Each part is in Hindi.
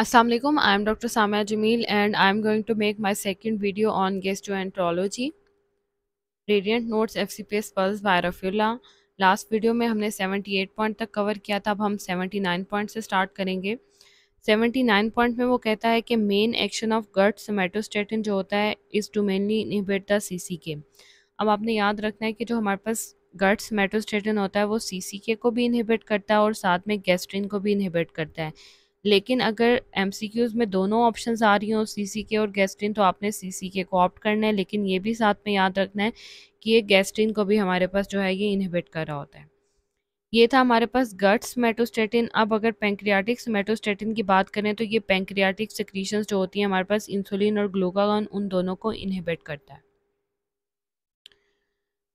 Assalamualaikum, I am Dr. Samia Jamil and I am going to make my second video on gastroenterology. Radiant nodes FCPS pulse virofilla. Last video में हमने 78 पॉइंट तक कवर किया था अब हम 79 पॉइंट से स्टार्ट करेंगे 79 पॉइंट में वो कहता है कि main action of gut somatostatin जो होता है is to mainly inhibit the C C के अब आपने याद रखना है कि जो हमारे पास गट्स मेटोस्टेटिन होता है वो सी सी के को भी इनहिबिट करता है और साथ में गैस्ट्रिन को भी इनहिबिट करता है लेकिन अगर एम में दोनों ऑप्शन आ रही हों सी के और गेस्टिन तो आपने सी के को ऑप्ट करना है लेकिन ये भी साथ में याद रखना है कि ये गेस्टिन को भी हमारे पास जो है ये इनहिबिट कर रहा होता है ये था हमारे पास गट्स मेटोस्टेटिन अब अगर पेंक्रियाटिक मेटोस्टेटिन की बात करें तो ये पेंक्रियाटिक सिक्रीशन जो होती हैं हमारे पास इंसुलिन और ग्लूकागन उन दोनों को इनहिबिट करता है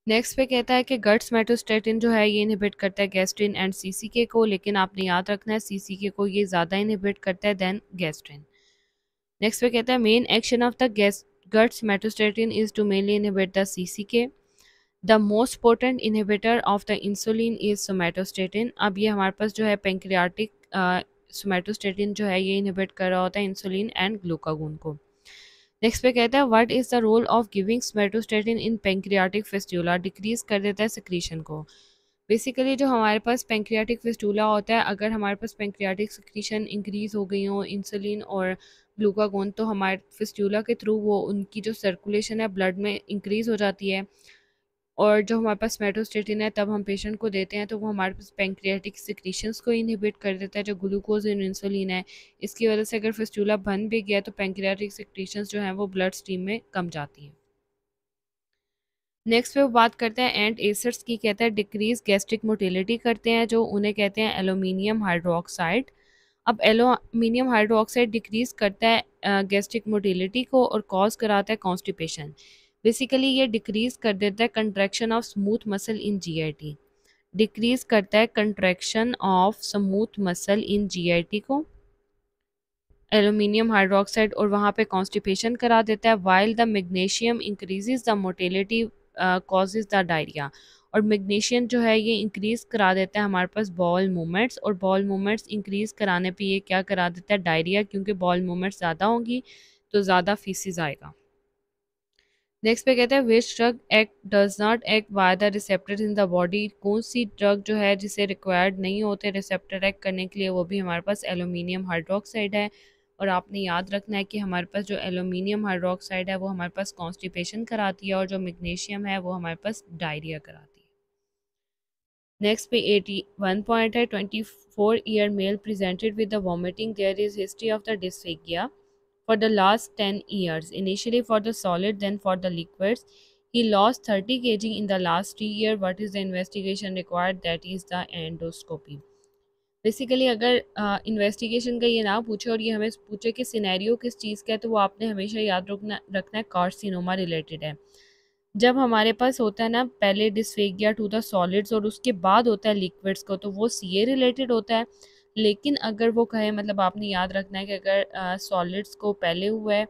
नेक्स्ट पे कहता है कि गट्स मेटोस्टेटिन जो है ये इनहिबिट करता है गैस्ट्रिन एंड सीसीके को लेकिन आपने याद रखना है सीसीके को ये ज़्यादा इनहिबिट करता है देन गैस्ट्रिन नेक्स्ट पे कहता है main action of the gas guts somatostatin is to mainly inhibit the C the most potent inhibitor of the insulin is somatostatin अब ये हमारे पास जो है पेंक्रियाटिक सोमेटोस्टेटिन जो है ये इनहिबिट कर रहा होता है इंसुलिन एंड ग्लूकागोन को नेक्स्ट पे कहता है what is the role of giving somatostatin in pancreatic fistula decrease कर देता है सिक्रीशन को बेसिकली जो हमारे पास पेंक्रियाटिक फेस्टूला होता है अगर हमारे पास पेंक्रियाटिक सिक्रीशन इंक्रीज हो गई हो इंसुलिन और ग्लूकागोन तो हमारे फेस्टूला के थ्रू वो उनकी जो सर्कुलेशन है ब्लड में इंक्रीज़ हो जाती है और जो हमारे पास मेटोस्टेटिन है तब हम पेशेंट को देते हैं तो वो हमारे पास पेंक्रियाटिक सिक्रीशंस को इनहिबिट कर देता है जो ग्लूकोज इन इंसुलिन है इसकी वजह से अगर फिस्टूला बन भी गया तो पेंक्रियाटिक सिक्रीशंस जो हैं वो ब्लड स्ट्रीम में कम जाती हैं नेक्स्ट पे वो बात करते हैं एंड एसिड्स की कहते हैं डिक्रीज गैस्ट्रिक मोटिलिटी करते हैं जो उन्हें कहते हैं एलोमिनियम हाइड्रोक्साइड अब एलोमिनियम हाइड्रोक्साइड डिक्रीज करता है गैस्ट्रिक मोटिलिटी को और कॉज कराता है कॉन्स्टिपेशन बेसिकली ये डिक्रीज कर देता है contraction of smooth muscle in GIT decrease करता है contraction of smooth muscle in GIT को एल्यूमिनियम हाइड्रोक्साइड और वहाँ पे कॉन्स्टिपेशन करा देता है while the magnesium increases the motility causes the diarrhoea और मैग्नीशियम जो है ये इंक्रीज़ करा देता है हमारे पास बॉल मूवमेंट्स और बॉल मूवमेंट्स इंक्रीज़ कराने पे ये क्या करा देता है डायरिया क्योंकि बॉल मूवमेंट्स ज़्यादा होंगी तो ज़्यादा फीसिस आएगा नेक्स्ट पे कहते हैं which drug act does not act via the receptor in the body कौन सी ड्रग जो है जिसे रिक्वायर्ड नहीं होते रिसेप्टर एक्ट करने के लिए वो भी हमारे पास एलुमिनियम हाइड्रोक्साइड है और आपने याद रखना है कि हमारे पास जो एलुमिनियम हाइड्रोक्साइड है वो हमारे पास कॉन्स्टिपेशन कराती है और जो मैग्नीशियम है वो हमारे पास डायरिया कराती है नेक्स्ट पे एटी वन पॉइंट है twenty four year male presented with the vomiting there is history of the dysphagia for the last 10 years, initially for the solid, then for the liquids. He lost 30 kg in the last 3 year. What is the investigation required? That is the endoscopy. Basically अगर इन्वेस्टिगेशन uh, का ये ना पूछे और ये हमें पूछे कि सिनेरियो किस चीज़ का है तो वो आपने हमेशा याद रखना रखना है कार्सिनोमा रिलेटेड है जब हमारे पास होता है ना पहले डिस्फेगिया टू द सॉलिड्स और उसके बाद होता है लिक्विड्स को तो वो सीए रिलेटेड होता है लेकिन अगर वो कहे मतलब आपने याद रखना है कि अगर सॉलिड्स को पहले हुआ है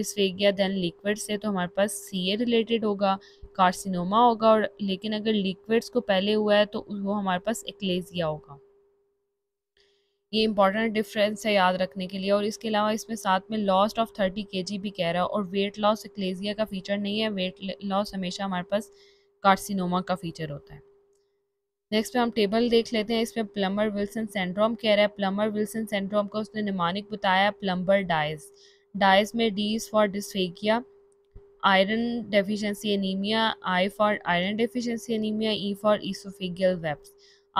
डिस्फेगिया देन लिक्विड से तो हमारे पास सी ए रिलेटेड होगा कार्सिनोमा होगा और लेकिन अगर लिक्विड्स को पहले हुआ है तो वो हमारे पास एक्लेजिया होगा ये इंपॉर्टेंट डिफरेंस है याद रखने के लिए और इसके अलावा इसमें साथ में लॉस्ट ऑफ थर्टी के जी भी कह रहा है और वेट लॉस एक्लेजिया का फीचर नहीं है वेट लॉस हमेशा हमारे पास कार्सिनोमा का फीचर होता है नेक्स्ट हम टेबल देख लेते हैं इसमें प्लम्बर विल्सन सेंड्रोम कह रहा है प्लम्बर विल्सन सेंड्रोम का उसने निमानिक बताया प्लम्बर डाइज डाइज में D is for dysphagia iron deficiency anaemia I for iron deficiency anaemia E for oesophageal webs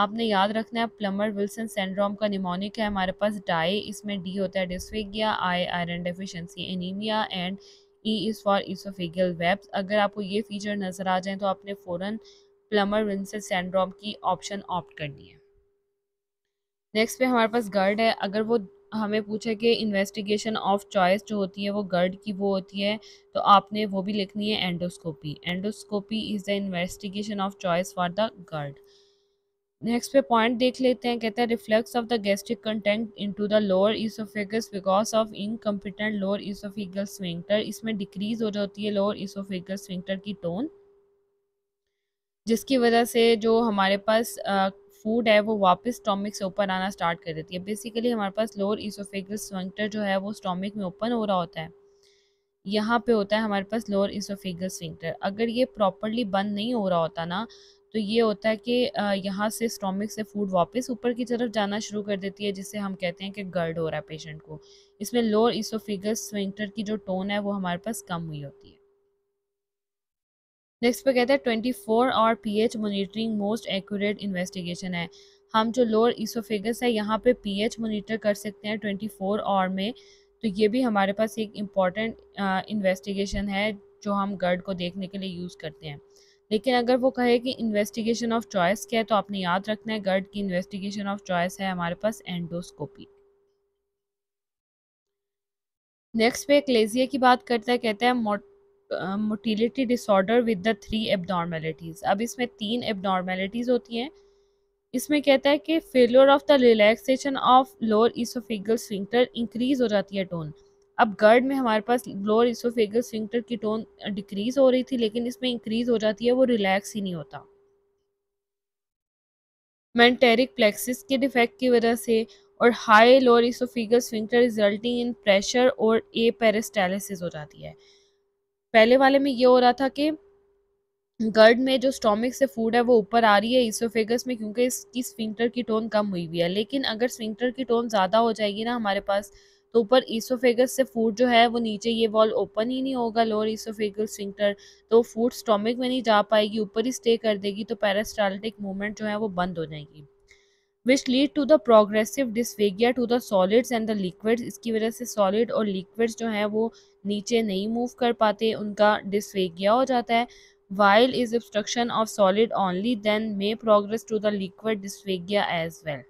आपने याद रखना है प्लम्बर विल्सन सेंड्रोम का निमोनिक है हमारे पास डाई इसमें डी होता है dysphagia I iron deficiency anaemia and E is for oesophageal webs अगर आपको ये फीचर नज़र आ जाए तो आपने फ़ौरन प्लमर विंसेंट सैंड्रोम की ऑप्शन ऑप्ट करनी है नेक्स्ट पे हमारे पास गर्ड है अगर वो हमें पूछे कि इन्वेस्टिगेशन ऑफ चॉइस जो होती है वो गर्ड की वो होती है तो आपने वो भी लिखनी है endoscopy endoscopy is the investigation of choice for the GERD next पे पॉइंट देख लेते हैं कहते हैं reflux of the gastric content into the lower oesophagus because of incompetent lower oesophageal sphincter इसमें डिक्रीज हो जाती है लोअर इसोफिकल स्विंगटर की टोन जिसकी वजह से जो हमारे पास फूड है वो वापस स्टोमिक से ऊपर आना स्टार्ट कर देती है बेसिकली हमारे पास लोअर इसोफेगल स्वंक्टर जो है वो स्टोमिक में ओपन हो रहा होता है यहाँ पे होता है हमारे पास लोअर इसोफेगल स्विंक्टर अगर ये प्रॉपरली बंद नहीं हो रहा होता ना तो ये होता है कि यहाँ से स्टोमिक से फूड वापस ऊपर की तरफ जाना शुरू कर देती है जिससे हम कहते हैं कि गर्ड हो रहा है पेशेंट को इसमें लोअर इसोफिगस स्विंक्टर की जो टोन है वो हमारे पास कम हुई होती है नेक्स्ट पे कहते हैं twenty four hour H monitoring most accurate investigation है हम जो लोअर इसोफेगस है यहाँ पे पी एच मोनिटर कर सकते हैं ट्वेंटी फोर आवर में तो ये भी हमारे पास एक इम्पॉर्टेंट इन्वेस्टिगेशन है जो हम गर्ड को देखने के लिए यूज़ करते हैं लेकिन अगर वो कहे कि इन्वेस्टिगेशन ऑफ चॉइस क्या है तो आपने याद रखना है गर्ड की इन्वेस्टिगेशन ऑफ चॉइस है हमारे पास एंडोस्कोपी नेक्स्ट पे क्लेजिया की बात करता है कहता है motility disorder with the three abnormalities अब इसमें तीन एबनॉर्मेलिटीज़ होती हैं इसमें कहता है कि failure of the relaxation of lower oesophageal sphincter increase हो जाती है टोन अब गर्ड में हमारे पास लोअर इसोफेगल स्विंक्टर की टोन डिक्रीज़ हो रही थी लेकिन इसमें इंक्रीज़ हो जाती है वो रिलैक्स ही नहीं होता मैंटेरिक प्लेक्सिस के डिफेक्ट की वजह से और high lower oesophageal sphincter resulting in pressure और ए पेरेस्टाइलिस हो जाती है पहले वाले में ये हो रहा था कि गर्ड में जो स्टोमिक से फूड है वो ऊपर आ रही है इसोफेगस में क्योंकि इसकी स्विंटर की टोन कम हुई हुई है लेकिन अगर स्विंटर की टोन ज़्यादा हो जाएगी ना हमारे पास तो ऊपर ईसोफेगस से फूड जो है वो नीचे ये वॉल ओपन ही नहीं होगा लोअर ईसोफेगल स्विंटर तो फूड स्टोमिक में नहीं जा पाएगी ऊपर ही स्टे कर देगी तो पैरास्टाल्टिक मूवमेंट जो है वो बंद हो जाएगी which lead to the progressive dysphagia to the solids and the liquids इसकी वजह से सॉलिड और लिक्विड्स जो हैं वो नीचे नहीं मूव कर पाते उनका डिसवेगिया हो जाता है while is obstruction of solid only then may progress to the liquid dysphagia as well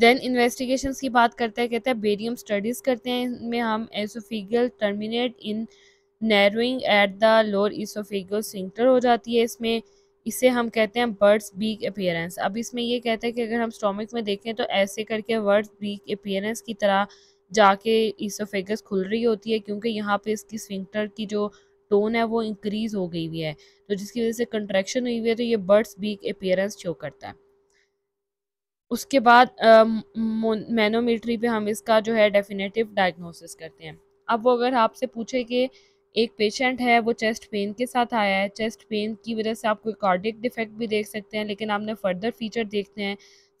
then investigation की बात करते हैं कहते हैं बेरियम स्टडीज़ करते हैं इनमें हम oesophageal terminate in narrowing at the lower oesophageal sphincter हो जाती है इसमें इसे हम कहते हैं बर्ड्स बीक अपियरेंस अब इसमें ये कहते हैं कि अगर हम स्टोमिक में देखें तो ऐसे करके बर्ड्स बीक अपियरेंस की तरह जाके इसोफेगस खुल रही होती है क्योंकि यहाँ पे इसकी स्विंक्टर की जो टोन है वो इंक्रीज़ हो गई हुई है तो जिसकी वजह से कंट्रैक्शन हुई हुई है तो ये बर्ड्स बीक अपियरेंस शो करता है उसके बाद मैनोमीट्री पे हम इसका जो है डेफिनेटिव डायग्नोसिस करते हैं अब वो अगर आपसे पूछे कि एक पेशेंट है वो चेस्ट पेन के साथ आया है चेस्ट पेन की वजह से कोई कार्डिक डिफेक्ट भी देख सकते हैं लेकिन आपने फर्दर फीचर देखते हैं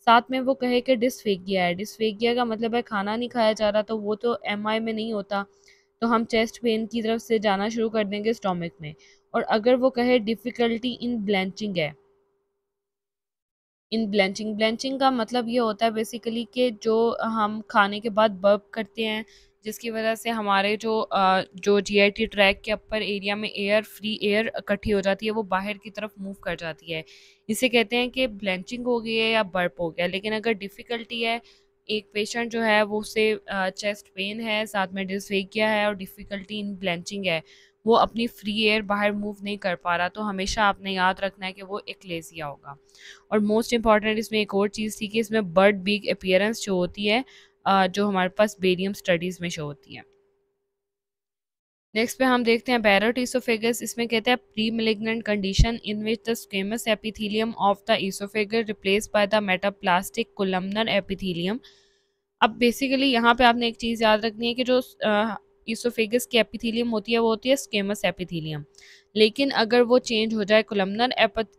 साथ में वो कहे कि डिसफेगिया है डिसफेगिया का मतलब है खाना नहीं खाया जा रहा तो वो तो एम में नहीं होता तो हम चेस्ट पेन की तरफ से जाना शुरू कर देंगे स्टोमिक में और अगर वो कहे डिफ़िकल्टी इन ब्लैंचिंग है इन ब्लैंचिंग ब्लैंचिंग का मतलब ये होता है बेसिकली कि जो हम खाने के बाद बर्ब करते हैं जिसकी वजह से हमारे जो जो जीआईटी ट्रैक के अपर एरिया में एयर फ्री एयर इकट्ठी हो जाती है वो बाहर की तरफ मूव कर जाती है इसे कहते हैं कि ब्लेंचिंग हो गई है या बर्प हो गया लेकिन अगर डिफ़िकल्टी है एक पेशेंट जो है वो उसे चेस्ट पेन है साथ में डिसफेकिया है और डिफ़िकल्टी इन ब्लेंचिंग है वो अपनी फ्री एयर बाहर मूव नहीं कर पा रहा तो हमेशा आपने याद रखना है कि वो एक होगा और मोस्ट इम्पॉर्टेंट इसमें एक और चीज़ थी कि इसमें बर्ड बिग अपियरेंस जो होती है जो हमारे पास बेरियम स्टडीज़ में शो होती हैं नेक्स्ट पे हम देखते हैं बैरट ईसोफेगस इसमें कहते हैं premalignant condition in which the squamous epithelium of the oesophagus replace by the metaplastic columnar epithelium अब बेसिकली यहाँ पे आपने एक चीज़ याद रखनी है कि जो ईसोफेगस की एपिथीलियम होती है वो होती है स्केमस एपिथीलियम लेकिन अगर वो चेंज हो जाए कोलमनर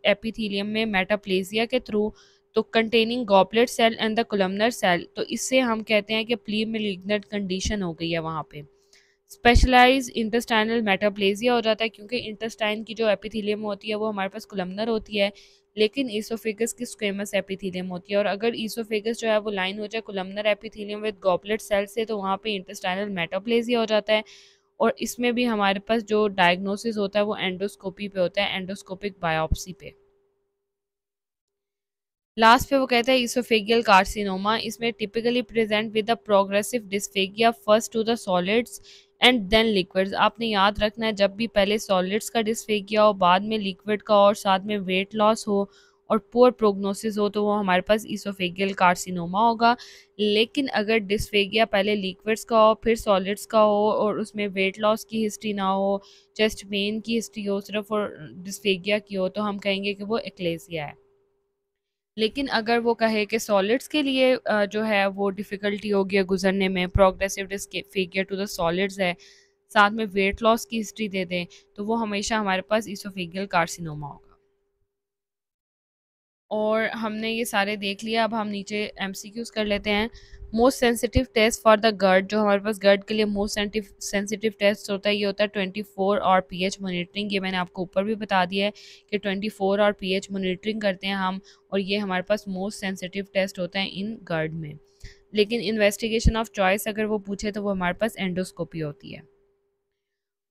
एपिथीलियम में मेटाप्लेजिया के थ्रू तो containing goblet cell and the columnar cell तो इससे हम कहते हैं कि प्ली मिलिग्नेट कंडीशन हो गई है वहाँ पे स्पेशलाइज इंटस्टाइनल मेटाप्लेजिया हो जाता है क्योंकि इंटस्टाइन की जो एपिथीलियम होती है वो हमारे पास कोलमनर होती है लेकिन ईसोफेगस की स्क्वेमस एपिथीलियम होती है और अगर ईसोफेगस जो है वो लाइन हो जाए columnar epithelium with goblet cell से तो वहाँ पर इंटस्टाइनल मेटाप्लेजिया हो जाता है और इसमें भी हमारे पास जो डायग्नोसिस होता है वो एंडोस्कोपी पे होता है एंडोस्कोपिक बायोप्सी पे लास्ट पे वो कहते हैं इसोफेगियल कार्सिनोमा इसमें typically present with a progressive dysphagia first to the solids and then liquids आपने याद रखना है जब भी पहले सॉलिड्स का डिस्फेगिया हो बाद में लिक्विड का और साथ में वेट लॉस हो और पुअर प्रोग्नोसिस हो तो वो हमारे पास इसोफेगियल कार्सिनोमा होगा लेकिन अगर डिस्फेगिया पहले लिक्विड्स का हो फिर सॉलिड्स का हो और उसमें वेट लॉस की हिस्ट्री ना हो चेस्ट पेन की हिस्ट्री हो सिर्फ और डिस्फेगिया की हो तो हम कहेंगे कि वो एक्लेसिया है लेकिन अगर वो कहे कि सॉलिड्स के लिए जो है वो डिफ़िकल्टी होगी गुजरने में progressive dysphagia to the solids है साथ में वेट लॉस की हिस्ट्री दे दें तो वो हमेशा हमारे पास इसोफेगियल कार्सिनोमा होगा और हमने ये सारे देख लिया अब हम नीचे एम कर लेते हैं most sensitive test for the GERD जो हमारे पास गर्ड के लिए मोस्ट सेंसिटिव टेस्ट होता है ये होता है twenty four hour P H monitoring ये मैंने आपको ऊपर भी बता दिया है कि twenty four hour P H monitoring करते हैं हम और ये हमारे पास मोस्ट सेंसिटिव टेस्ट होता है इन गर्ड में लेकिन इन्वेस्टिगेशन ऑफ चॉइस अगर वो पूछे तो वो हमारे पास एंडोस्कोपी होती है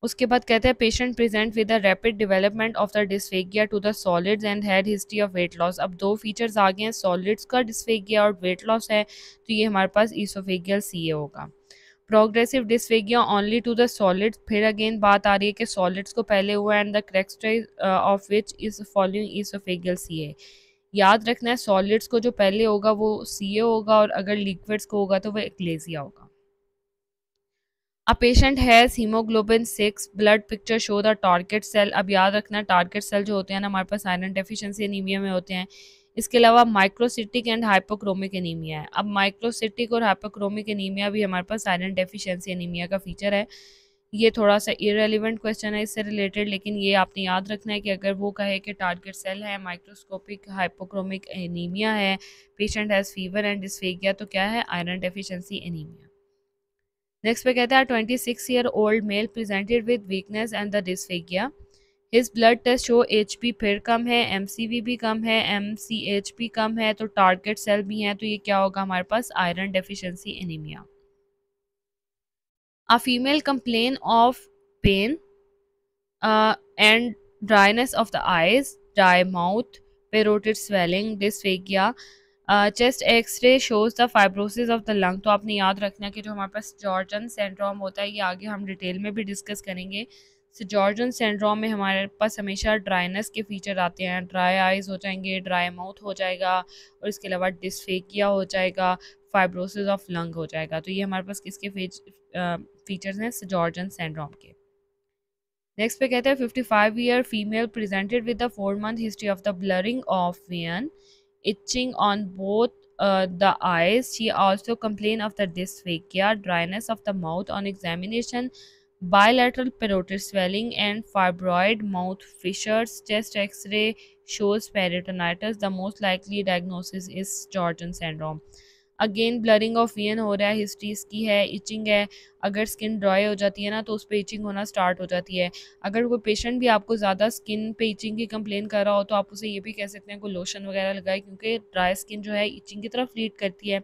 उसके बाद कहते हैं patient present with the rapid development of the dysphagia to the solids and had history of weight loss अब दो फीचर्स आ गए हैं सॉलिड्स का डिस्फेगिया और वेट लॉस है तो ये हमारे पास ईसोफेगियल सी ए होगा progressive dysphagia only to the solids फिर अगेन बात आ रही है कि सॉलिड्स को पहले हुआ and the characteristics of which is following oesophageal C A याद रखना है सॉलिड्स को जो पहले होगा वो सी ए होगा और अगर लिक्विड्स को होगा तो वह एक्लेजिया होगा a patient has haemoglobin six blood picture show the target cell अब याद रखना टारगेट सेल जो होते हैं ना हमारे पास आयरन डेफिशिएंसी एनीमिया में होते हैं इसके अलावा माइक्रोसिटिक एंड हाइपोक्रोमिक एनीमिया है अब माइक्रोसिटिक और हाइपोक्रोमिक एनीमिया भी हमारे पास आयरन डेफिशिएंसी एनीमिया का फीचर है ये थोड़ा सा इरेलीवेंट क्वेश्चन है इससे रिलेटेड लेकिन ये आपने याद रखना है कि अगर वो कहे कि टारगेट सेल है माइक्रोस्कोपिक हाइपोक्रोमिक एनीमिया है patient has fever and dysphagia तो क्या है आयरन डेफिशिएंसी एनीमिया नेक्स्ट पे कहते हैं twenty six year old male presented with weakness and the dysphagia his blood test show H फिर कम है एम भी कम है एम कम है तो टारगेट सेल भी हैं तो ये क्या होगा हमारे पास iron deficiency anaemia a female complain of pain and dryness of the eyes dry mouth parotid swelling dysphagia chest X-ray shows the fibrosis of the lung तो आपने याद रखना कि जो हमारे पास जॉर्जन सेंड्रोम होता है ये आगे हम डिटेल में भी डिस्कस करेंगे सो जॉर्जन सेंड्रोम में हमारे पास हमेशा ड्राइनेस के फीचर आते हैं ड्राई आइज़ हो जाएंगे ड्राई माउथ हो जाएगा और इसके अलावा डिस्फेकिया हो जाएगा फाइब्रोसिस ऑफ लंग हो जाएगा तो ये हमारे पास किसके फीचर्स हैं जॉर्जन सेंड्रोम के नेक्स्ट पे कहते हैं fifty five year female presented with the four month history of the blurring of vision itching on both uh, the eyes. She also complained of the dysphagia, dryness of the mouth on examination, bilateral parotid swelling, and fibroid mouth fissures. Chest x ray shows peritonitis. The most likely diagnosis is Jordan syndrome. Again blurring of vision हो रहा है हिस्ट्रीज की है इचिंग है अगर स्किन ड्राई हो जाती है ना तो उस पर इचिंग होना स्टार्ट हो जाती है अगर कोई पेशेंट भी आपको ज़्यादा स्किन पे इचिंग की कंप्लेन कर रहा हो तो आप उसे ये भी कह सकते हैं कोई लोशन वगैरह लगाए क्योंकि ड्राई स्किन जो है इचिंग की तरफ लीड करती है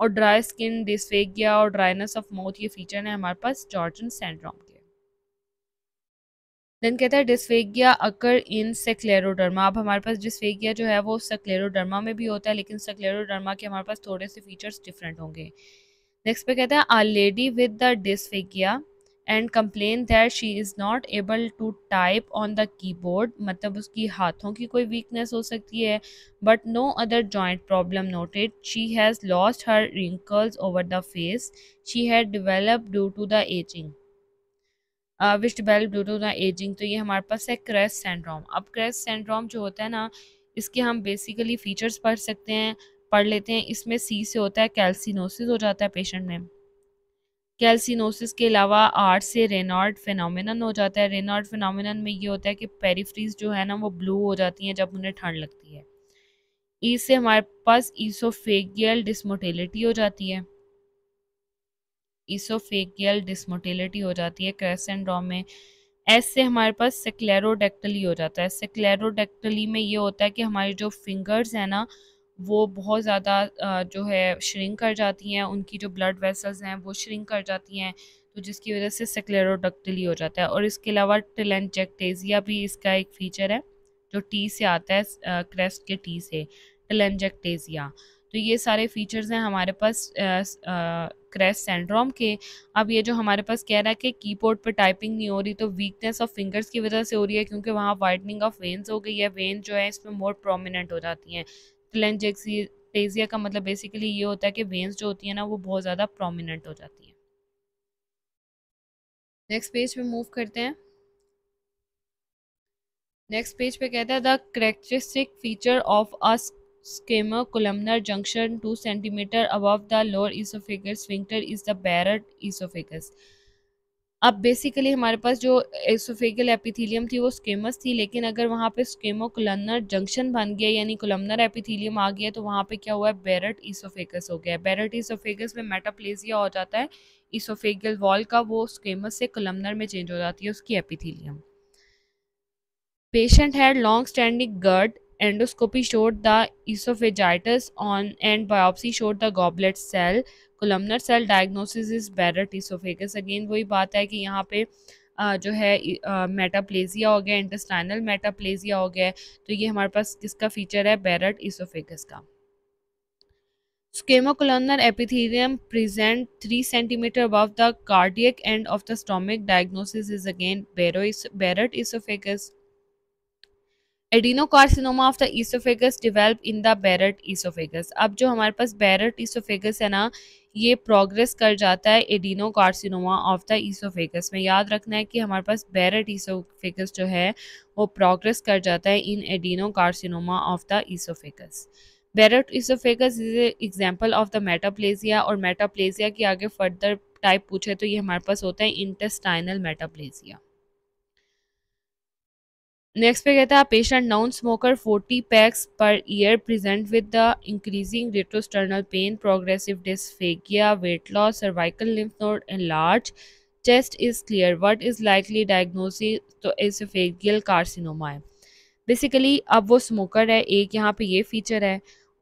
और ड्राई स्किन डिसफेगिया और ड्राइनेस ऑफ माउथ ये फीचर है हमारे पास जॉर्जन सैंड्रोम देन कहता है डिस्फेगिया अकर इन सेक्लेरोडर्मा अब हमारे पास डिस्फेगिया जो है वो सेक्लेरोडर्मा में भी होता है लेकिन सेक्लेरोडर्मा के हमारे पास थोड़े से फीचर्स डिफरेंट होंगे नेक्स्ट पे कहता है a lady with the dysphagia and complain that she is not able to type on the keyboard मतलब उसकी हाथों की कोई वीकनेस हो सकती है but no other joint problem noted she has lost her wrinkles over the face she had develop due to the ageing wished develop due to the ageing तो ये हमारे पास है क्रेस सेंड्रोम अब क्रेस सेंड्रोम जो होता है ना इसके हम बेसिकली फीचर्स पढ़ सकते हैं पढ़ लेते हैं इसमें सी से होता है कैल्सिनोसिस हो जाता है पेशेंट में कैल्सिनोसिस के अलावा आर से रेनॉर्ड फिनोमिनन हो जाता है रेनॉर्ड फिनोमिनन में ये होता है कि पेरीफ्रीज जो है ना वो ब्लू हो जाती हैं जब उन्हें ठंड लगती है ई e से हमारे पास ईसोफेगियल डिसमोटेलिटी हो जाती है इसोफेगियल डिसमोटिलिटी हो जाती है क्रैश सिंड्रोम में एस से हमारे पास सेक्लेरोडेक्टली हो जाता है सेक्लेरोडेक्टली में ये होता है कि हमारी जो फिंगर्स हैं ना वो बहुत ज़्यादा जो है श्रिंक कर जाती हैं उनकी जो ब्लड वेसल्स हैं वो श्रिंक कर जाती हैं तो जिसकी वजह से सेक्लेरोडक्टली हो जाता है और इसके अलावा टेलेंजेक्टेजिया भी इसका एक फ़ीचर है जो टी से आता है क्रेस्ट के टी से टेलेंजेक्टेजिया तो ये सारे फीचर्स हैं हमारे पास क्रैश सेंड्रोम के अब ये जो हमारे पास कह रहा है कि कीबोर्ड पर टाइपिंग नहीं हो रही तो वीकनेस ऑफ फिंगर्स की वजह से हो रही है क्योंकि वहाँ वाइटनिंग ऑफ वेन्स हो गई है वेन जो है इसमें मोर प्रोमिनेंट हो जाती हैं टेलेंजेक्सी टेजिया का मतलब बेसिकली ये होता है कि वेन्स जो होती है ना वो बहुत ज़्यादा प्रोमिनेंट हो जाती हैं नेक्स्ट पेज पे मूव करते हैं नेक्स्ट पेज पे कहता है the characteristic feature of us squamo columnar junction two centimetre above the lower oesophagus sphincter is the Barrett oesophagus अब बेसिकली हमारे पास जो एसोफेगल एपिथीलियम थी वो स्केमस थी लेकिन अगर वहाँ पे स्केमोकुलमनर जंक्शन बन गया यानी कुलमनर एपिथीलियम आ गया तो वहाँ पे क्या हुआ है बेरट ईसोफेगस हो गया है ईसोफेगस में मेटाप्लेजिया हो जाता है ईसोफेगल वॉल का वो स्केमस से कुलमनर में चेंज हो जाती है उसकी epithelium patient had long standing GERD endoscopy showed the esophagitis on and biopsy showed the goblet cell columnar cell diagnosis is barrett esophagus again wahi baat hai ki yahan pe आ, जो है मेटाप्लेजिया हो गया इंटेस्टाइनल मेटाप्लेजिया हो गया तो ये हमारे पास किसका फीचर है बैरट इसोफेगस का squamocolumnar Scamocolumnar present three centimetre cm the cardiac end of the stomach diagnosis is again Barrow Barrett oesophagus adenocarcinoma of the oesophagus develop in the Barrett oesophagus अब जो हमारे पास बैरट ईसोफेगस है ना ये प्रोग्रेस कर जाता है adenocarcinoma of the oesophagus में याद रखना है कि हमारे पास बैरट ईसोफेगस जो है वो प्रोग्रेस कर जाता है in adenocarcinoma of the oesophagus Barrett oesophagus is example of the metaplasia और मेटाप्लेजिया के आगे फर्दर टाइप पूछे तो ये हमारे पास होता है इंटेस्टाइनल मेटाप्लेजिया नेक्स्ट पे कहता तो है patient non smoker 40 packs per year present with the increasing retrosternal pain progressive dysphagia weight loss cervical lymph node and large chest is clear what is likely diagnosis तो एसोफेगियल कार्सिनोमा है बेसिकली अब वो स्मोकर है एक यहाँ पे ये फीचर है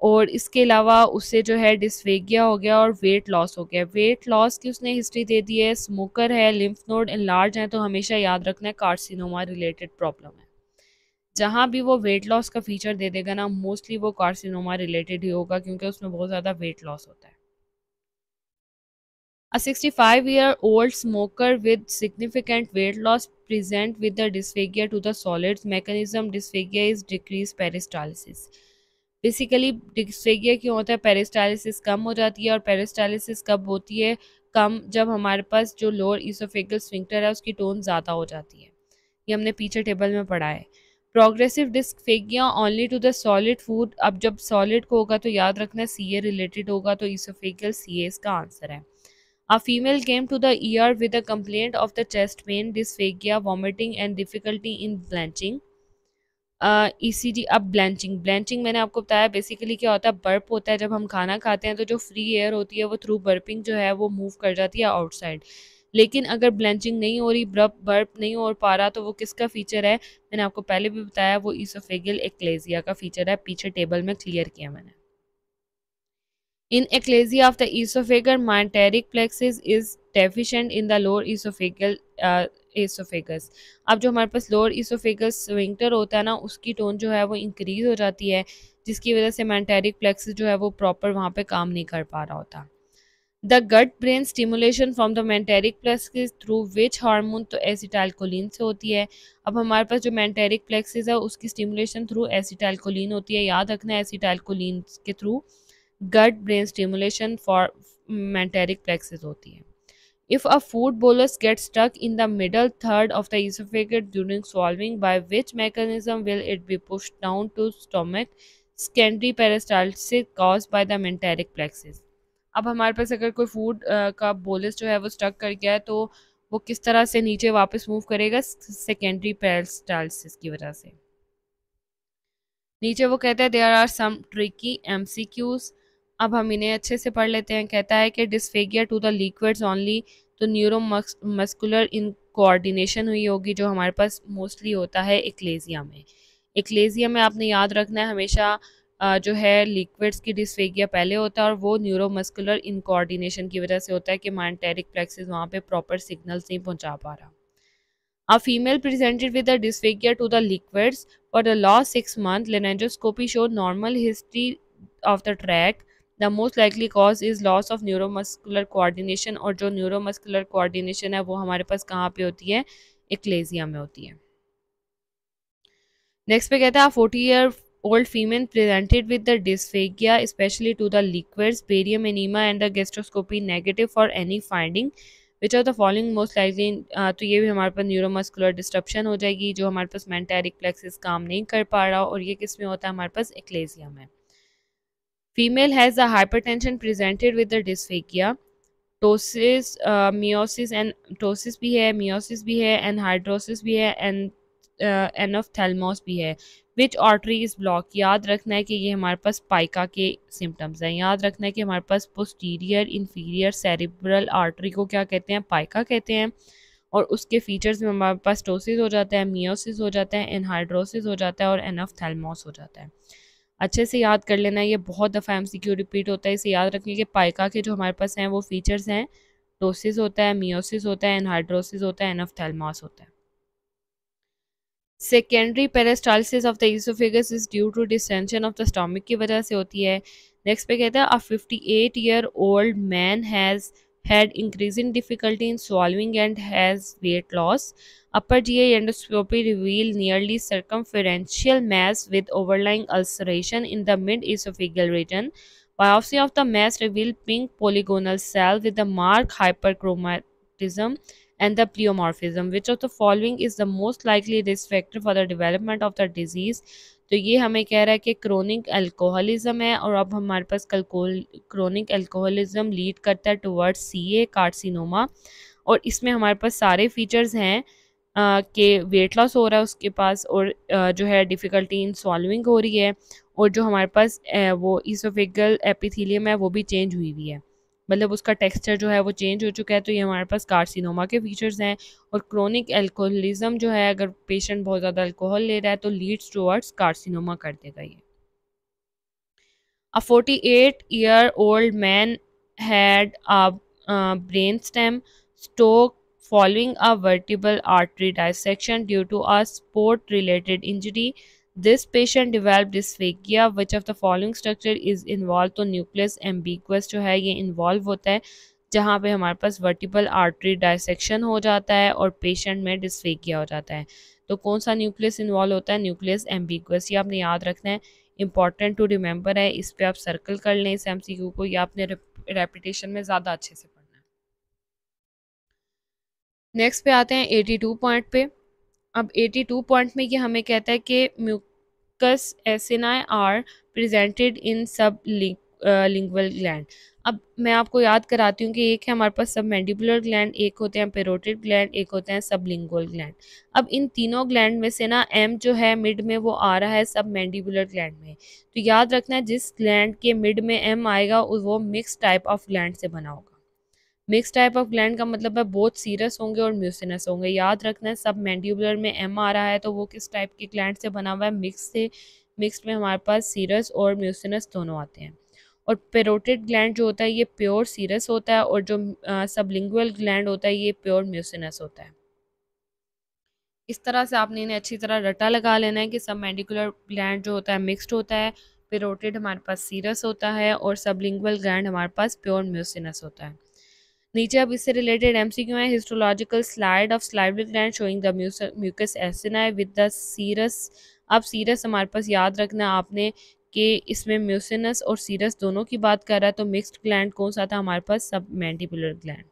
और इसके अलावा उससे जो है डिसफेगिया हो गया और वेट लॉस हो गया वेट लॉस की उसने हिस्ट्री दे दी है स्मोकर है लिम्फ नोड एंड लार्ज है तो हमेशा याद रखना है कार्सिनोमा रिलेटेड प्रॉब्लम है जहाँ भी वो वेट लॉस का फीचर दे देगा ना मोस्टली वो कार्सिनोमा रिलेटेड ही होगा क्योंकि उसमें बहुत ज़्यादा वेट लॉस होता है A 65 year old smoker with significant weight loss present with the dysphagia to the solid mechanism dysphagia is decrease peristalsis basically dysphagia क्यों होता है पेरिस्टालिसिस कम हो जाती है और पेरिस्टालिसिस कब होती है कम जब हमारे पास जो लोअर इसोफेगल स्विंक्टर है उसकी टोन ज़्यादा हो जाती है ये हमने पीछे टेबल में पढ़ा है progressive dysphagia only to the solid food अब जब सॉलिड को होगा तो याद रखना सी ए रिलेटेड होगा तो इसोफेगियल सी ए इसका आंसर है a female came to the ER with a of the chest pain pain, dysphagia, vomiting and difficulty in blanching E C G अब ब्लैंचिंग ब्लैंचिंग मैंने आपको बताया बेसिकली क्या होता है बर्प होता है जब हम खाना खाते हैं तो जो फ्री एयर होती है वो थ्रू बर्पिंग जो है वो मूव कर जाती है आउटसाइड लेकिन अगर ब्लेंचिंग नहीं हो रही ब्रप बर्प नहीं हो पा रहा तो वो किसका फीचर है मैंने आपको पहले भी बताया वो ईसोफेगल एक्लेजिया का फीचर है पीछे टेबल में क्लियर किया मैंने in achalasia of the esophagus myenteric plexus is deficient in the lower esophageal uh, अब जो हमारे पास लोअर ईसोफेगस स्विंगटर होता है ना उसकी टोन जो है वो इंक्रीज हो जाती है जिसकी वजह से मैंटेरिक प्लेक्सिस जो है वो प्रॉपर वहाँ पे काम नहीं कर पा रहा होता the gut brain stimulation from the myenteric plexus through which hormone तो एसिटाइलकोलिन से होती है अब हमारे पास जो मैंटेरिक प्लेक्सिस है उसकी स्टिमुलेशन थ्रू एसिटाइलकोलिन होती है याद रखना एसिटाइलकोलिन के through gut brain stimulation for myenteric plexus होती है if a food bolus get stuck in the middle third of the esophagus during swallowing by which mechanism will it be push down to stomach secondary peristalsis cause by the myenteric plexus अब हमारे पास अगर कोई फूड का बोलस जो है वो स्टक कर गया है तो वो किस तरह से नीचे वापस मूव करेगा सेकेंडरी पैरस्टाइलिस की वजह से नीचे वो कहता है there are some tricky um अब हम इन्हें अच्छे से पढ़ लेते हैं कहता है कि dysphagia to the liquids only तो न्यूरो मस्कुलर इन कोऑर्डिनेशन हुई होगी जो हमारे पास मोस्टली होता है एक्लेजिया में एक्लेजिया में आपने याद रखना है हमेशा जो है लिक्विड्स की डिसफेगिया पहले होता है और वो न्यूरोमस्कुलर इनकोऑर्डिनेशन की वजह से होता है कि माइंटेरिक प्लेक्सिस वहाँ पे प्रॉपर सिग्नल्स नहीं पहुँचा पा रहा a female presented with a dysphagia to the liquids for the last six month laryngoscopy show normal history of the track the most likely cause is loss of neuromuscular coordination और जो न्यूरोमस्कुलर कोऑर्डिनेशन है वो हमारे पास कहाँ पे होती है एक्लेजिया में होती है नेक्स्ट पे कहता है forty year Old women presented with the dysphagia, especially to the liquids, barium enema, and the gastroscopy negative for any finding. Which are the following most likely तो ये भी हमारे पास न्यूरोमस्कुलर डिस्ट्रप्शन हो जाएगी जो हमारे पास मैंटेरिक प्लेक्सिस काम नहीं कर पा रहा और ये किस में होता है हमारे पास एक्लेजिया में female has the hypertension presented with the dysphagia ptosis miosis and ptosis भी है मियोसिस भी है एंड हाइड्रोसिस भी है एंड थेलमोस uh, भी है विच आर्टरी इज़ ब्लॉक याद रखना है कि ये हमारे पास पाइका के सिम्टम्स हैं याद रखना है कि हमारे पास पोस्टीरियर इन्फीरियर सेरिब्रल आर्टरी को क्या कहते हैं पाइका कहते हैं और उसके फीचर्स में हमारे पास टोसिस हो जाता है मियोसिस हो जाता है एनहाइड्रोसिस हो जाता है और एनफथेलमोस हो जाता है अच्छे से याद कर लेना है ये बहुत दफ़ा एम सी रिपीट होता है इसे याद रखें कि पाइका के जो हमारे पास हैं वो फीचर्स हैं टोसिस होता है मियोसिस होता है एनहाइड्रोसिस होता है एनाफ्थेलमोस होता है Secondary peristalsis of the esophagus is due to distension of the stomach. की वजह से होती है नेक्स्ट पे कहता है अ 58 A 58-year-old man has had increasing difficulty in swallowing and has weight loss. Upper GI endoscopy revealed nearly circumferential mass with overlying ulceration in the mid-esophageal region. Biopsy of the mass revealed pink polygonal cell with the marked hyperchromatism and the pleomorphism. Which of the following is the most likely risk factor for the development of the disease? तो ये हमें कह रहा है कि क्रोनिक अल्कोहलिज्म है और अब हमारे पास कल्कोल क्रोनिक अल्कोहलिज्म लीड करता है टुवर्ड्स सी ए कार्सिनोमा और इसमें हमारे पास सारे फीचर्स हैं कि वेट लॉस हो रहा है उसके पास और आ, जो है डिफ़िकल्टी इन सॉल्विंग हो रही है और जो हमारे पास आ, वो ईसोफिकल एपिथीलियम है वो भी चेंज हुई हुई है मतलब उसका टेक्सचर जो है वो चेंज हो चुका है तो ये हमारे पास कार्सिनोमा के फीचर्स हैं और क्रोनिक एल्कोहलिज्म जो है अगर पेशेंट बहुत ज़्यादा अल्कोहल ले रहा है तो लीड्स टूवर्ड्स कार्सिनोमा कर देगा ये a forty eight year old man had a brain stem stroke following a vertebral artery dissection due to a sport related injury This patient developed dysphagia which of the following structure is involved तो nucleus ambiguous जो है ये involve होता है जहाँ पे हमारे पास vertebral artery dissection हो जाता है और patient में dysphagia हो जाता है तो कौन सा न्यूक्लियस इन्वॉल्व होता है न्यूक्लियस एम्बिगस ये आपने याद रखना है इंपॉर्टेंट टू रिमेंबर है इस पर आप सर्कल कर लें इस एम को या आपने रेपिटेशन में ज़्यादा अच्छे से पढ़ना है नेक्स्ट पे आते हैं एटी टू पॉइंट पे अब 82 पॉइंट में ये हमें कहता है कि mucous acini are presented in sub link lingual gland अब मैं आपको याद कराती हूँ कि एक है हमारे पास सब मैंडिबुलर ग्लैंड एक होते हैं पेरोटेड ग्लैंड एक होते हैं सब लिंगुअल ग्लैंड अब इन तीनों ग्लैंड में से ना एम जो है मिड में वो आ रहा है सब मैंडिबुलर ग्लैंड में तो याद रखना है जिस ग्लैंड के मिड में एम आएगा वो मिक्स टाइप ऑफ ग्लैंड से बना होगा मिक्स टाइप ऑफ ग्लैंड का मतलब है बहुत सीरस होंगे और म्यूसिनस होंगे याद रखना है सब मैंडिबुलर में एम आ रहा है तो वो किस टाइप के ग्लैंड से बना हुआ है मिक्स से मिक्सड में हमारे पास सीरस और म्यूसिनस दोनों आते हैं और पेरोटेड ग्लैंड जो होता है ये प्योर सीरस होता है और जो सबलिंगुअल ग्लैंड होता है ये प्योर म्यूसिनस होता है इस तरह से आपने इन्हें अच्छी तरह रटा लगा लेना है कि सब मेडिकुलर ग्लैंड जो होता है मिक्स्ड होता है पेरोटेड हमारे पास सीरस होता है और सबलिंगुअल ग्लैंड हमारे पास प्योर म्यूसिनस होता है नीचे अब इससे रिलेटेड एम सी क्यू है histological slide of salivary gland showing the mucous acini with the serous अब सीरस हमारे पास याद रखना आपने कि इसमें म्यूसिनस और सीरस दोनों की बात कर रहा है तो मिक्सड ग्लैंड कौन सा था हमारे पास submandibular gland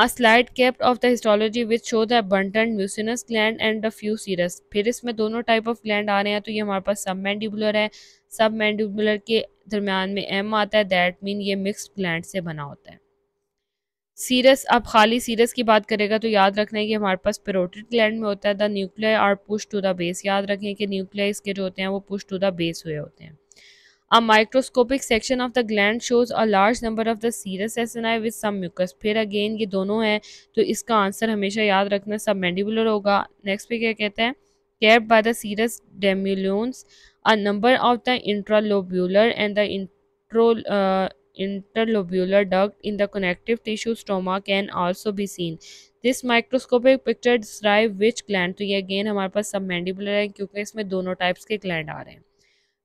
a slide kept of the histology which show the abundant mucinous gland and the few serous फिर इसमें दोनों टाइप ऑफ ग्लैंड आ रहे हैं तो ये हमारे पास सब मैंडिबुलर है सब मैंडिबुलर के दरमियान में एम आता है दैट मीन ये मिक्सड ग्लैंड से बना होता है सीरस आप खाली सीरस की बात करेगा तो याद रखना है कि हमारे पास पेरोटिड ग्लैंड में होता है the nuclear are push to the base याद रखें कि न्यूक्लियर इसके जो होते हैं वो पुश टू द बेस हुए होते हैं section of the gland shows a large number of the serous acini with some mucous फिर अगेन ये दोनों हैं तो इसका आंसर हमेशा याद रखना सब मैंडिबुलर होगा नेक्स्ट पे क्या कहते हैं cap by the serous demilunes a number of the intralobular and the intro interlobular duct in the connective tissue stroma can also be seen. This microscopic picture describe which gland तो ये अगेन हमारे पास सब मैंडिबुलर है क्योंकि इसमें दोनों टाइप्स के ग्लैंड आ रहे हैं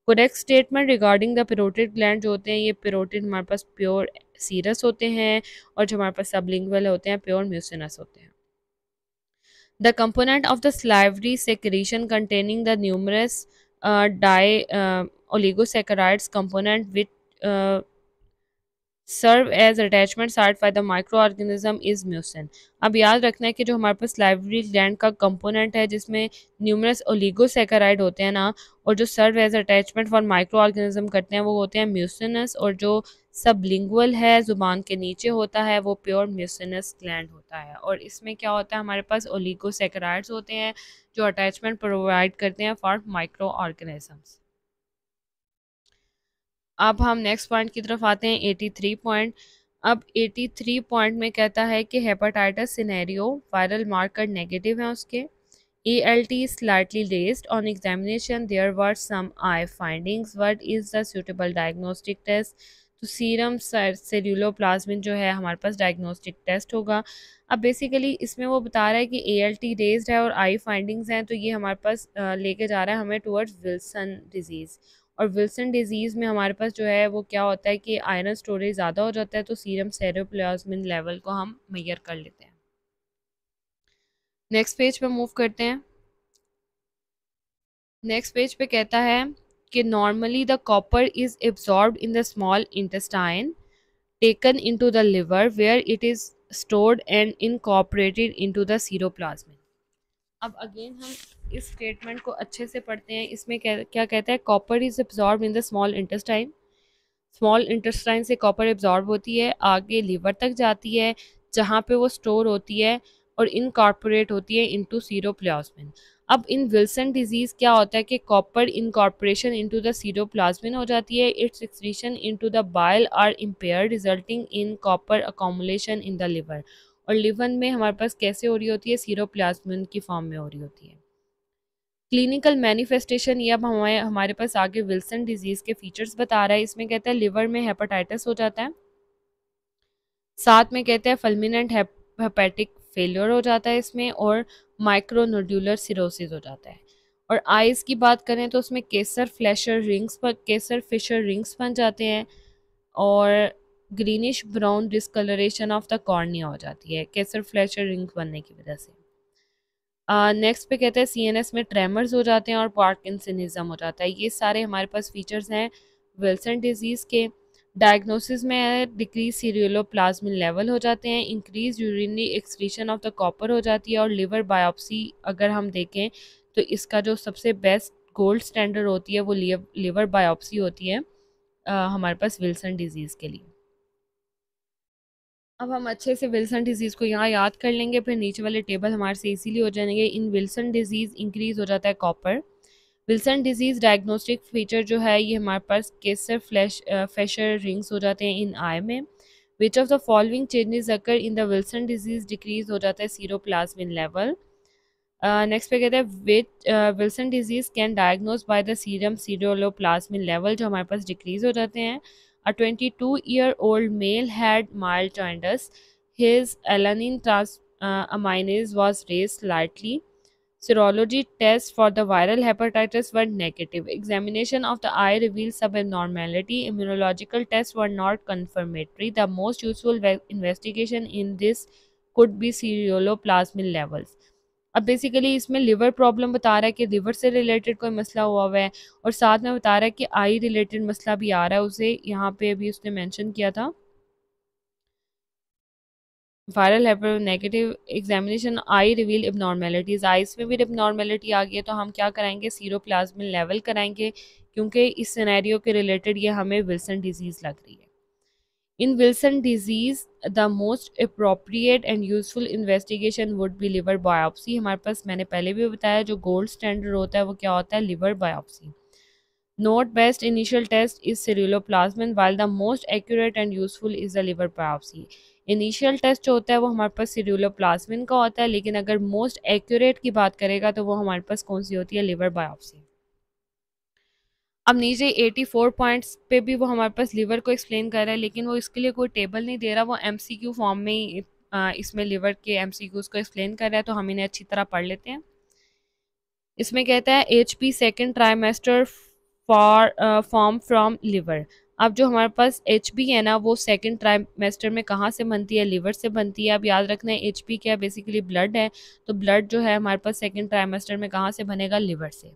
correct statement regarding the parotid gland जो होते हैं ये पिरोटिड हमारे पास प्योर सीरस होते हैं और जो हमारे पास सबलिंगुअल होते हैं प्योर म्यूसिनस होते हैं the component of the salivary secretion containing the numerous di oligosaccharides component which serve as attachment site for the microorganism is mucin अब याद रखना है कि जो हमारे पास लाइब्रेरी लैंड का कंपोनेंट है जिसमें न्यूमरस ओलीगोसेकेराइड होते हैं ना और जो serve as attachment for microorganism करते हैं वो होते हैं म्यूसिनस और जो सबलिंगुअल है ज़ुबान के नीचे होता है वो प्योर म्यूसिनस ग्लैंड होता है और इसमें क्या होता है हमारे पास ओलीगोसेकेराइड्स होते हैं जो अटैचमेंट प्रोवाइड करते हैं फॉर माइक्रो ऑर्गेनिजम्स अब हम नेक्स्ट पॉइंट की तरफ आते हैं एटी थ्री पॉइंट अब एटी थ्री पॉइंट में कहता है कि hepatitis scenario viral marker negative हैं उसके A L T slightly raised on examination there were some eye findings what is the suitable diagnostic test तो सीरम प्लाजमिन जो है हमारे पास डायग्नोस्टिक टेस्ट होगा अब बेसिकली इसमें वो बता रहा है कि ए एल टी रेस्ड है और आई फाइंडिंग्स हैं तो ये हमारे पास लेके जा रहा है हमें टूवर्ड्स विल्सन डिजीज़ और विल्सन डिजीज़ में हमारे पास जो है वो क्या होता है कि आयरन स्टोरेज ज़्यादा हो जाता है तो सीरम सेरोप्लाजमिन लेवल को हम मैयर कर लेते हैं नेक्स्ट पेज पे मूव करते हैं नेक्स्ट पेज पे कहता है कि normally the copper is absorb in the small intestine taken into the liver where it is stored and incorporated into the ceruloplasmin अब अगेन हम इस स्टेटमेंट को अच्छे से पढ़ते हैं इसमें क्या क्या कहता है copper is absorb in the small intestine small intestine से कॉपर एब्जॉर्ब होती है आगे लीवर तक जाती है जहाँ पे वो स्टोर होती है और इनकॉर्पोरेट होती है इनटू सीरोप्लाज्मिन अब इन विल्सन डिजीज़ क्या होता है कि copper incorporation into the ceruloplasmin हो जाती है its excretion into the bile are impair resulting in copper accumulation in the liver और लिवर में हमारे पास कैसे हो रही होती है सीरोप्लाज्मिन की फॉर्म में हो रही होती है क्लिनिकल मैनिफेस्टेशन ये अब हमारे हमारे पास आगे विल्सन डिजीज़ के फीचर्स बता रहा है इसमें कहता है लिवर में हेपेटाइटिस हो जाता है साथ में कहते हैं फलमिनेंट हेपेटिक फेलियर हो जाता है इसमें और माइक्रोनोड्यूलर सिरोसिस हो जाता है और आइज़ की बात करें तो उसमें केसर फ्लैशर रिंग्स पर केसर फिशर रिंग्स बन जाते हैं और greenish brown discoloration of the cornea हो जाती है केसर फ्लैशर रिंग्स बनने की वजह से नेक्स्ट पे कहते हैं सीएनएस में ट्रेमर्स हो जाते हैं और पार्किंसनिज्म हो जाता है ये सारे हमारे पास फीचर्स हैं विल्सन डिजीज़ के डायग्नोसिस में डिक्रीज सीरियलो प्लाज्मिन लेवल हो जाते हैं increase urinary excretion of the copper हो जाती है और लिवर बायोप्सी अगर हम देखें तो इसका जो सबसे बेस्ट गोल्ड स्टैंडर्ड होती है वो लिवर बायोप्सी होती है आ, हमारे पास विल्सन डिजीज़ के लिए अब हम अच्छे से विल्सन डिजीज़ को यहाँ याद कर लेंगे फिर नीचे वाले टेबल हमारे से इसीलिए हो जाएंगे इन विल्सन डिजीज़ इंक्रीज़ हो जाता है copper Wilson disease diagnostic feature जो है ये हमारे पास केसर फ्लैश फेशर रिंग्स हो जाते हैं इन आई में which of the following changes occur in the Wilson disease decrease हो जाता है सीरो प्लाज्मिन लेवल नेक्स्ट पे कहते हैं which Wilson disease can diagnose by the serum ceruloplasmin level जो हमारे पास डिक्रीज़ हो जाते हैं A 22 year old male had mild jaundice. His alanine transaminase uh, was raised slightly. Serology tests for the viral hepatitis were negative. Examination of the eye revealed subabnormality. Immunological tests were not confirmatory. The most useful investigation in this could be seroloplasmin levels. अब बेसिकली इसमें लिवर प्रॉब्लम बता रहा है कि लिवर से रिलेटेड कोई मसला हुआ हुआ है और साथ में बता रहा है कि आई रिलेटेड मसला भी आ रहा है उसे यहाँ पे अभी उसने मैंशन किया था viral hyper negative examination eye reveal abnormalities eyes में भी एबनॉर्मेलिटी आ गई है तो हम क्या कराएंगे सीरो प्लाज्मा लेवल कराएंगे क्योंकि इस सिनेरियो के रिलेटेड ये हमें विल्सन डिजीज़ लग रही है In Wilson disease, the most appropriate and useful investigation would be liver biopsy. हमारे पास मैंने पहले भी बताया जो गोल्ड स्टैंडर्ड होता है वो क्या होता है liver biopsy. Note best initial test is ceruloplasmin while the most accurate and useful is the liver biopsy. Initial test जो होता है वो हमारे पास सिरूलोप्लाज्मिन का होता है लेकिन अगर मोस्ट एक्यूरेट की बात करेगा तो वो हमारे पास कौन सी होती है लिवर बायोप्सी अब नीचे 84 पॉइंट्स पे भी वो हमारे पास लीवर को एक्सप्लेन कर रहा है लेकिन वो इसके लिए कोई टेबल नहीं दे रहा वो एम फॉर्म में ही इसमें लीवर के एम को एक्सप्लेन कर रहा है तो हम इन्हें अच्छी तरह पढ़ लेते हैं इसमें कहता है H P second trimester for form from liver अब जो हमारे पास एच पी है ना वो सेकेंड ट्राइमेस्टर में कहाँ से बनती है लीवर से बनती है अब याद रखना है एच पी क्या बेसिकली ब्लड है तो ब्लड जो है हमारे पास सेकेंड ट्राइमेस्टर में कहाँ से बनेगा लीवर से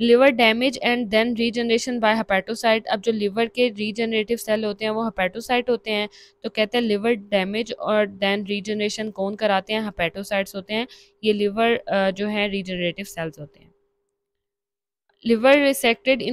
liver damage and then regeneration by hepatocyte अब जो लिवर के रीजनरेटिव सेल होते हैं वो हेपेटोसाइट होते हैं तो कहते हैं लिवर डैमेज और देन रीजनरेशन कौन कराते हैं हेपेटोसाइट्स होते हैं ये लिवर जो है रीजनरेटिव सेल्स होते हैं लिवर रिसेक्टेड इन